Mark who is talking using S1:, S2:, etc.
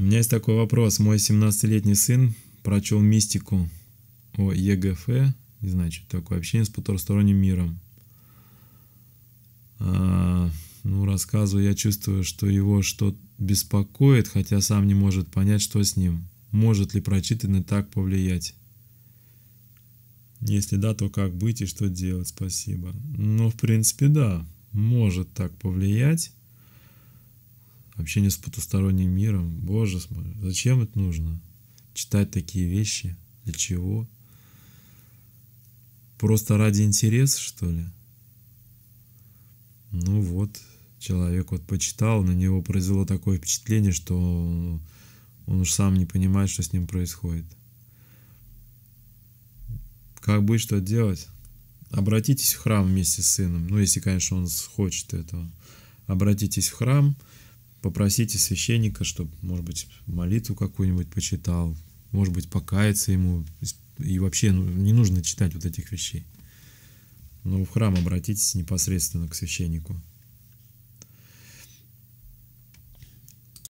S1: У меня есть такой вопрос. Мой 17-летний сын прочел мистику о ЕГФ, не знаю, что такое, общение с потусторонним миром. А, ну, рассказываю, я чувствую, что его что-то беспокоит, хотя сам не может понять, что с ним. Может ли прочитанное так повлиять? Если да, то как быть и что делать? Спасибо. Ну, в принципе, да, может так повлиять общение с потусторонним миром. Боже мой, зачем это нужно? Читать такие вещи? Для чего? Просто ради интереса, что ли? Ну вот, человек вот почитал, на него произвело такое впечатление, что он, он уж сам не понимает, что с ним происходит. Как быть, что делать? Обратитесь в храм вместе с сыном, ну если, конечно, он хочет этого. Обратитесь в храм, попросите священника, чтобы, может быть, молитву какую-нибудь почитал, может быть, покаяться ему, и вообще ну, не нужно читать вот этих вещей. Но в храм обратитесь непосредственно к священнику.